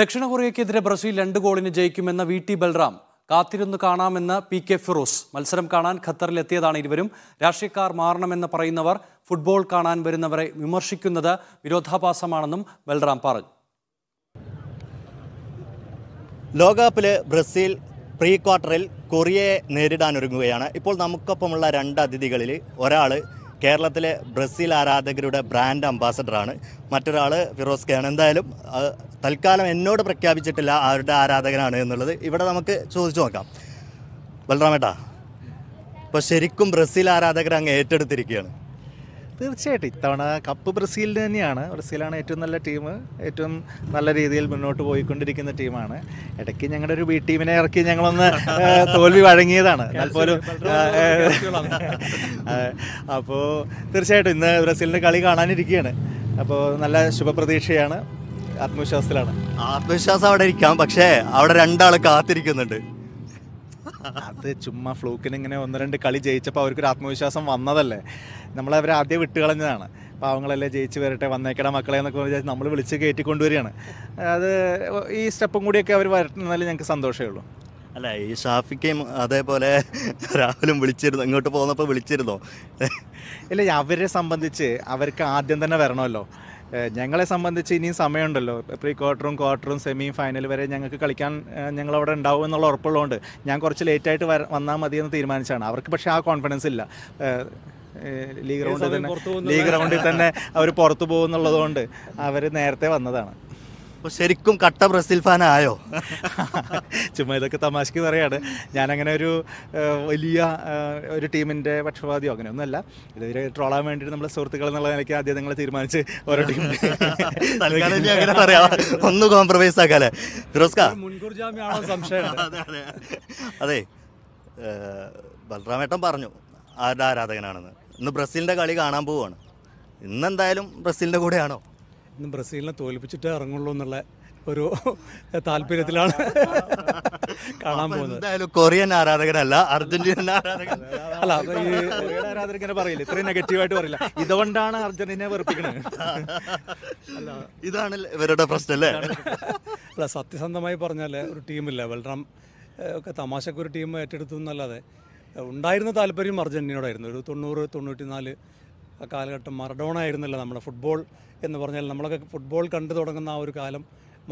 ദക്ഷിണ കൊറിയക്കെതിരെ ബ്രസീൽ രണ്ട് ഗോളിന് ജയിക്കുമെന്ന വി ടി ബൽറാം കാത്തിരുന്ന് കാണാമെന്ന് പി കെ ഫിറോസ് മത്സരം കാണാൻ ഖത്തറിലെത്തിയതാണ് ഇരുവരും രാഷ്ട്രീയക്കാർ മാറണമെന്ന് പറയുന്നവർ ഫുട്ബോൾ കാണാൻ വരുന്നവരെ വിമർശിക്കുന്നത് വിരോധാഭാസമാണെന്നും ബൽറാം പറഞ്ഞു ലോകകപ്പിൽ ബ്രസീൽ പ്രീ ക്വാർട്ടറിൽ കൊറിയയെ നേരിടാനൊരുങ്ങുകയാണ് ഇപ്പോൾ നമുക്കൊപ്പമുള്ള രണ്ട് അതിഥികളിൽ ഒരാൾ കേരളത്തിലെ ബ്രസീൽ ആരാധകരുടെ ബ്രാൻഡ് അംബാസഡറാണ് മറ്റൊരാൾ ഫിറോസ് കെയാണ് എന്തായാലും തൽക്കാലം എന്നോട് പ്രഖ്യാപിച്ചിട്ടില്ല ആരുടെ ആരാധകനാണ് എന്നുള്ളത് ഇവിടെ നമുക്ക് ചോദിച്ചു നോക്കാം ബലറാമേട്ടാ ഇപ്പോൾ ശരിക്കും ബ്രസീൽ ആരാധകർ അങ്ങ് ഏറ്റെടുത്തിരിക്കുകയാണ് തീർച്ചയായിട്ടും ഇത്തവണ കപ്പ് ബ്രസീലിന് തന്നെയാണ് ബ്രസീലാണ് ഏറ്റവും നല്ല ടീം ഏറ്റവും നല്ല രീതിയിൽ മുന്നോട്ട് പോയിക്കൊണ്ടിരിക്കുന്ന ടീമാണ് ഇടയ്ക്ക് ഞങ്ങളുടെ ഒരു ബി ടീമിനെ ഇറക്കി ഞങ്ങളൊന്ന് തോൽവി വഴങ്ങിയതാണ് അപ്പോൾ തീർച്ചയായിട്ടും ഇന്ന് ബ്രസീലിൻ്റെ കളി കാണാനിരിക്കുകയാണ് അപ്പോൾ നല്ല ശുഭപ്രതീക്ഷയാണ് ആത്മവിശ്വാസത്തിലാണ് ആത്മവിശ്വാസം അവിടെ ഇരിക്കാം പക്ഷേ അവിടെ രണ്ടാൾ കാത്തിരിക്കുന്നുണ്ട് അത് ചുമ്മാ ഫ്ലൂക്കിന് ഇങ്ങനെ ഒന്ന് രണ്ട് കളി ജയിച്ചപ്പോൾ അവർക്കൊരു ആത്മവിശ്വാസം വന്നതല്ലേ നമ്മളവരെ ആദ്യം വിട്ടുകളഞ്ഞതാണ് പാവങ്ങളല്ലേ ജയിച്ച് വരട്ടെ വന്നേക്കട മക്കളെ എന്നൊക്കെ വിചാരിച്ച് നമ്മൾ വിളിച്ച് കയറ്റിക്കൊണ്ടുവരികയാണ് അത് ഈ സ്റ്റെപ്പും കൂടിയൊക്കെ അവർ വരട്ടുന്നതിൽ ഞങ്ങൾക്ക് സന്തോഷമേ ഉള്ളൂ അല്ല ഈ ഷാഫിക്കയും അതേപോലെ രാഹുലും വിളിച്ചിരുന്നു ഇങ്ങോട്ട് പോകുന്നപ്പോൾ വിളിച്ചിരുന്നോ ഇല്ല അവരെ സംബന്ധിച്ച് അവർക്ക് ആദ്യം തന്നെ വരണമല്ലോ ഞങ്ങളെ സംബന്ധിച്ച് ഇനിയും സമയമുണ്ടല്ലോ പ്രീ ക്വാർട്ടറും ക്വാർട്ടറും സെമിയും ഫൈനൽ വരെ ഞങ്ങൾക്ക് കളിക്കാൻ ഞങ്ങളവിടെ ഉണ്ടാവും എന്നുള്ള ഉറപ്പുള്ളതുകൊണ്ട് ഞാൻ കുറച്ച് ലേറ്റായിട്ട് വര വന്നാൽ മതി എന്ന് തീരുമാനിച്ചാണ് അവർക്ക് പക്ഷേ ആ കോൺഫിഡൻസ് ഇല്ല ലീഗ് ഗ്രൗണ്ടിൽ തന്നെ ലീഗ് ഗ്രൗണ്ടിൽ തന്നെ അവർ പുറത്തു പോകുന്നുള്ളതുകൊണ്ട് അവർ നേരത്തെ വന്നതാണ് അപ്പോൾ ശരിക്കും കട്ട ബ്രസീൽ ഫാൻ ആയോ ചുമ്മാ ഇതൊക്കെ തമാശക്ക് പറയാണ് ഞാനങ്ങനെ ഒരു വലിയ ഒരു ടീമിൻ്റെ പക്ഷപാതിയോ അങ്ങനെയൊന്നുമല്ല ഇതുവരെ ട്രോളാൻ വേണ്ടിയിട്ട് നമ്മളെ സുഹൃത്തുക്കൾ എന്നുള്ള നിലയ്ക്ക് ആദ്യം നിങ്ങൾ തീരുമാനിച്ച് ഓരോ ടീം അങ്ങനെ പറയാം ഒന്ന് കോംപ്രമൈസ് ആക്കാലേ സംശയം അതെ ബൽറാമേട്ടൻ പറഞ്ഞു ആരുടെ ആരാധകനാണെന്ന് ഇന്ന് ബ്രസീലിൻ്റെ കളി കാണാൻ പോവുകയാണ് ഇന്നെന്തായാലും ബ്രസീലിൻ്റെ കൂടെയാണോ ബ്രസീലിനെ തോൽപ്പിച്ചിട്ടേ ഇറങ്ങുള്ളൂ എന്നുള്ള ഒരു താല്പര്യത്തിലാണ് കാണാൻ പോകുന്നത് കൊറിയൻ ആരാധകനല്ല അർജന്റീന അല്ല ഈ ആരാധകനെ പറയില്ല ഇത്രയും നെഗറ്റീവായിട്ട് പറയില്ല ഇതുകൊണ്ടാണ് അർജന്റീനയെ വെറുപ്പിക്കുന്നത് ഇതാണ് ഇവരുടെ പ്രശ്നം അല്ലേ അല്ല സത്യസന്ധമായി പറഞ്ഞാൽ ഒരു ടീമില്ല വെൽറാം ഒക്കെ തമാശക്കൊരു ടീം ഏറ്റെടുത്തു എന്നല്ലാതെ ഉണ്ടായിരുന്ന താല്പര്യം അർജന്റീനയോടായിരുന്നു ഒരു തൊണ്ണൂറ് തൊണ്ണൂറ്റി നാല് ആ കാലഘട്ടം മറഡോണ ആയിരുന്നില്ല നമ്മുടെ ഫുട്ബോൾ എന്ന് പറഞ്ഞാൽ നമ്മളൊക്കെ ഫുട്ബോൾ കണ്ടു തുടങ്ങുന്ന ആ ഒരു കാലം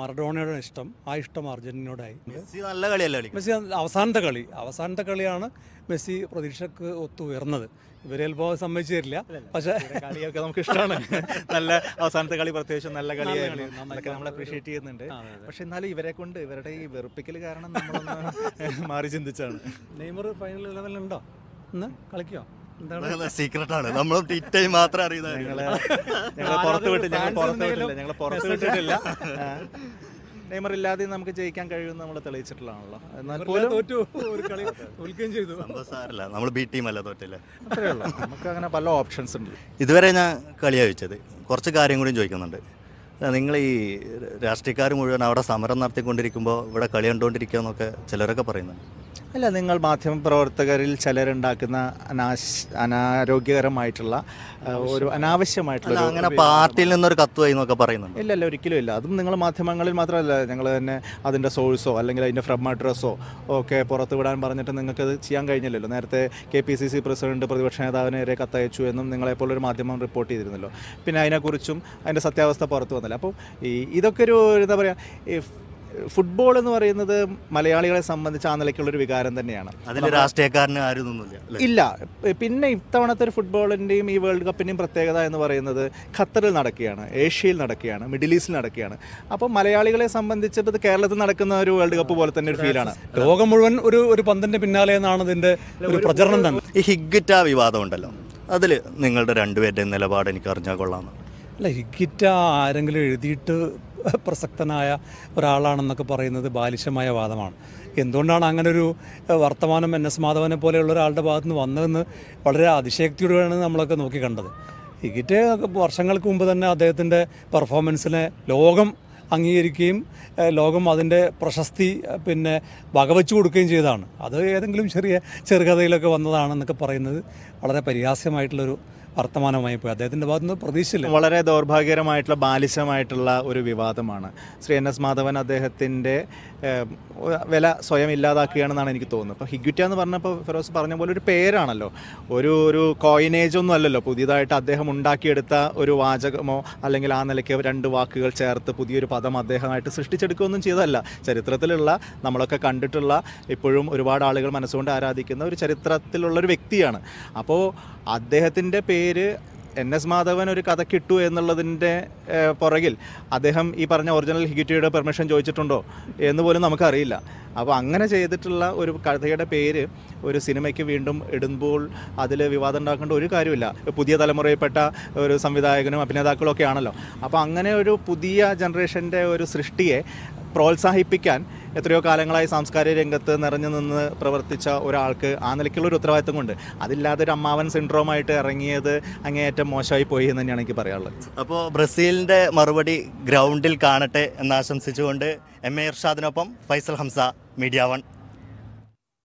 മറഡോണയുടെ ഇഷ്ടം ആ ഇഷ്ടം അർജന്റീനയോടായി നല്ല കളിയല്ലേ മെസ്സി അവസാനത്തെ കളി അവസാനത്തെ കളിയാണ് മെസ്സി പ്രതീക്ഷക്ക് ഒത്തു ഉയർന്നത് ഇവരെ ചിലപ്പോൾ സമ്മതിച്ചു തരില്ല പക്ഷേ കളിയൊക്കെ നമുക്ക് ഇഷ്ടമാണ് നല്ല അവസാനത്തെ കളി പ്രത്യേകിച്ച് നല്ല കളിയാണ് നമ്മളൊക്കെ നമ്മൾ അപ്രീഷിയേറ്റ് ചെയ്യുന്നുണ്ട് പക്ഷെ എന്നാലും ഇവരെ കൊണ്ട് ഇവരുടെ ഈ വെറുപ്പിക്കൽ കാരണം നമ്മളൊന്ന് മാറി ചിന്തിച്ചാണ് നെയ്മർ ഫൈനൽ ലെവലിലുണ്ടോ ഇന്ന് കളിക്കുമോ സീക്രട്ടാണ് നമ്മൾ ടൈം മാത്രം അറിയുന്നത് ഞങ്ങളെ പുറത്ത് വിട്ടില്ല ഞങ്ങൾ പുറത്ത് വിട്ടില്ല ഞങ്ങൾ പുറത്ത് വിട്ടിട്ടില്ല നെയ്മർ ഇല്ലാതെ നമുക്ക് ജയിക്കാൻ കഴിയുമെന്ന് നമ്മൾ തെളിയിച്ചിട്ടുള്ളതാണല്ലോ എന്നാൽ പോലും തോൽക്കുകയും ചെയ്തു സാറില്ല നമ്മൾ ബി ടീം അല്ല തോറ്റില്ല അത്രയേ ഉള്ളൂ നമുക്ക് അങ്ങനെ പല ഓപ്ഷൻസ് ഉണ്ട് ഇതുവരെ ഞാൻ കളി ചോദിച്ചത് കുറച്ച് കാര്യം കൂടി ചോദിക്കുന്നുണ്ട് നിങ്ങൾ ഈ രാഷ്ട്രീയക്കാർ മുഴുവൻ അവിടെ സമരം നടത്തിക്കൊണ്ടിരിക്കുമ്പോൾ ഇവിടെ കളി കണ്ടുകൊണ്ടിരിക്കുക എന്നൊക്കെ ചിലരൊക്കെ പറയുന്നുണ്ട് അല്ല നിങ്ങൾ മാധ്യമപ്രവർത്തകരിൽ ചിലരുണ്ടാക്കുന്ന അനാശ് അനാരോഗ്യകരമായിട്ടുള്ള ഒരു അനാവശ്യമായിട്ടുള്ള അങ്ങനെ പാർട്ടിയിൽ നിന്നൊരു കത്തുവായി എന്നൊക്കെ പറയുന്നുണ്ട് ഇല്ല അല്ല ഒരിക്കലും ഇല്ല അതും നിങ്ങൾ മാധ്യമങ്ങളിൽ മാത്രമല്ല ഞങ്ങൾ തന്നെ അതിൻ്റെ സോഴ്സോ അല്ലെങ്കിൽ അതിൻ്റെ ഫ്രം അഡ്രസ്സോ ഒക്കെ പുറത്ത് വിടാൻ പറഞ്ഞിട്ട് നിങ്ങൾക്കത് അത് ചെയ്യാൻ കഴിഞ്ഞില്ലല്ലോ നേരത്തെ K P C C president പ്രതിപക്ഷ നേതാവിനെതിരെ കത്തയച്ചു എന്നും നിങ്ങളെപ്പോലൊരു മാധ്യമം റിപ്പോർട്ട് ചെയ്തിരുന്നല്ലോ പിന്നെ അതിനെക്കുറിച്ചും അതിൻ്റെ സത്യാവസ്ഥ പുറത്തു വന്നില്ല അപ്പോൾ ഈ ഇതൊക്കെ ഒരു എന്താ പറയുക ഫുട്ബോൾ എന്ന് പറയുന്നത് മലയാളികളെ സംബന്ധിച്ച് ആ നിലയ്ക്കുള്ളൊരു വികാരം തന്നെയാണ് ഇല്ല പിന്നെ ഇത്തവണത്തെ ഒരു ഫുട്ബോളിൻ്റെയും ഈ വേൾഡ് കപ്പിൻ്റെയും പ്രത്യേകത എന്ന് പറയുന്നത് ഖത്തറിൽ നടക്കുകയാണ് ഏഷ്യയിൽ നടക്കുകയാണ് മിഡിൽ ഈസ്റ്റിൽ നടക്കുകയാണ് അപ്പോൾ മലയാളികളെ സംബന്ധിച്ച് ഇത് കേരളത്തിൽ നടക്കുന്ന ഒരു വേൾഡ് കപ്പ് പോലെ തന്നെ ഒരു ഫീലാണ് ലോകം മുഴുവൻ ഒരു ഒരു പന്തിൻ്റെ പിന്നാലെ എന്നാണ് ഇതിൻ്റെ ഒരു പ്രചരണം തന്നെ ഈ ഹിഗ്ഗിറ്റ വിവാദം ഉണ്ടല്ലോ അതിൽ നിങ്ങളുടെ രണ്ടുപേരുടെയും നിലപാട് എനിക്ക് അറിഞ്ഞാൽ കൊള്ളാം അല്ല ഹിഗ്ഗിറ്റ ആരെങ്കിലും എഴുതിയിട്ട് പ്രസക്തനായ ഒരാളാണെന്നൊക്കെ പറയുന്നത് ബാലിശമായ വാദമാണ് എന്തുകൊണ്ടാണ് അങ്ങനെ ഒരു വർത്തമാനം എൻ എസ് മാധവനെ പോലെയുള്ള ഒരാളുടെ ഭാഗത്തുനിന്ന് വന്നതെന്ന് വളരെ അതിശയക്തിയോടെയാണ് നമ്മളൊക്കെ നോക്കി കണ്ടത് ഇഗിറ്റ് വർഷങ്ങൾക്ക് മുമ്പ് തന്നെ അദ്ദേഹത്തിൻ്റെ പെർഫോമൻസിനെ ലോകം അംഗീകരിക്കുകയും ലോകം അതിൻ്റെ പ്രശസ്തി പിന്നെ വകവെച്ചു കൊടുക്കുകയും ചെയ്തതാണ് അത് ഏതെങ്കിലും ചെറിയ ചെറുകഥയിലൊക്കെ വന്നതാണെന്നൊക്കെ പറയുന്നത് വളരെ പരിഹാസ്യമായിട്ടുള്ളൊരു വർത്തമാനമായി പോയി അദ്ദേഹത്തിൻ്റെ നിന്ന് പ്രതീക്ഷയില്ല വളരെ ദൗർഭാഗ്യകരമായിട്ടുള്ള ബാലിശമായിട്ടുള്ള ഒരു വിവാദമാണ് ശ്രീ എൻ എസ് മാധവൻ അദ്ദേഹത്തിൻ്റെ വില സ്വയം ഇല്ലാതാക്കുകയാണെന്നാണ് എനിക്ക് തോന്നുന്നത് അപ്പോൾ ഹിഗ്വിറ്റ എന്ന് പറഞ്ഞപ്പോൾ ഫിറോസ് പറഞ്ഞ പോലെ ഒരു പേരാണല്ലോ ഒരു ഒരു കോയിനേജ് ഒന്നും അല്ലല്ലോ പുതിയതായിട്ട് അദ്ദേഹം ഉണ്ടാക്കിയെടുത്ത ഒരു വാചകമോ അല്ലെങ്കിൽ ആ നിലയ്ക്ക് രണ്ട് വാക്കുകൾ ചേർത്ത് പുതിയൊരു പദം അദ്ദേഹമായിട്ട് സൃഷ്ടിച്ചെടുക്കുകയൊന്നും ചെയ്തതല്ല ചരിത്രത്തിലുള്ള നമ്മളൊക്കെ കണ്ടിട്ടുള്ള ഇപ്പോഴും ഒരുപാട് ആളുകൾ മനസ്സുകൊണ്ട് ആരാധിക്കുന്ന ഒരു ചരിത്രത്തിലുള്ള ഒരു വ്യക്തിയാണ് അപ്പോൾ അദ്ദേഹത്തിൻ്റെ പേര് പേര് എൻ എസ് മാധവൻ ഒരു കഥ കിട്ടു എന്നുള്ളതിൻ്റെ പുറകിൽ അദ്ദേഹം ഈ പറഞ്ഞ ഒറിജിനൽ ഹിഗിറ്റിയുടെ പെർമിഷൻ ചോദിച്ചിട്ടുണ്ടോ എന്ന് പോലും നമുക്കറിയില്ല അപ്പോൾ അങ്ങനെ ചെയ്തിട്ടുള്ള ഒരു കഥയുടെ പേര് ഒരു സിനിമയ്ക്ക് വീണ്ടും ഇടുമ്പോൾ അതിൽ വിവാദം ഉണ്ടാക്കേണ്ട ഒരു കാര്യമില്ല പുതിയ തലമുറയിൽപ്പെട്ട ഒരു സംവിധായകനും അഭിനേതാക്കളും ഒക്കെ ആണല്ലോ അപ്പോൾ അങ്ങനെ ഒരു പുതിയ ജനറേഷൻ്റെ ഒരു സൃഷ്ടിയെ പ്രോത്സാഹിപ്പിക്കാൻ എത്രയോ കാലങ്ങളായി സാംസ്കാരിക രംഗത്ത് നിറഞ്ഞു നിന്ന് പ്രവർത്തിച്ച ഒരാൾക്ക് ആ നിലയ്ക്കുള്ളൊരു ഉത്തരവാദിത്വം കൊണ്ട് അതില്ലാതെ ഒരു അമ്മാവൻ സിൻഡ്രോമായിട്ട് ഇറങ്ങിയത് അങ്ങേയറ്റം മോശമായി പോയി എന്ന് തന്നെയാണ് എനിക്ക് പറയാനുള്ളത് അപ്പോൾ ബ്രസീലിൻ്റെ മറുപടി ഗ്രൗണ്ടിൽ കാണട്ടെ എന്ന് ആശംസിച്ചുകൊണ്ട് എം എ ഇർഷാദിനൊപ്പം ഫൈസൽ ഹംസ മീഡിയ വൺ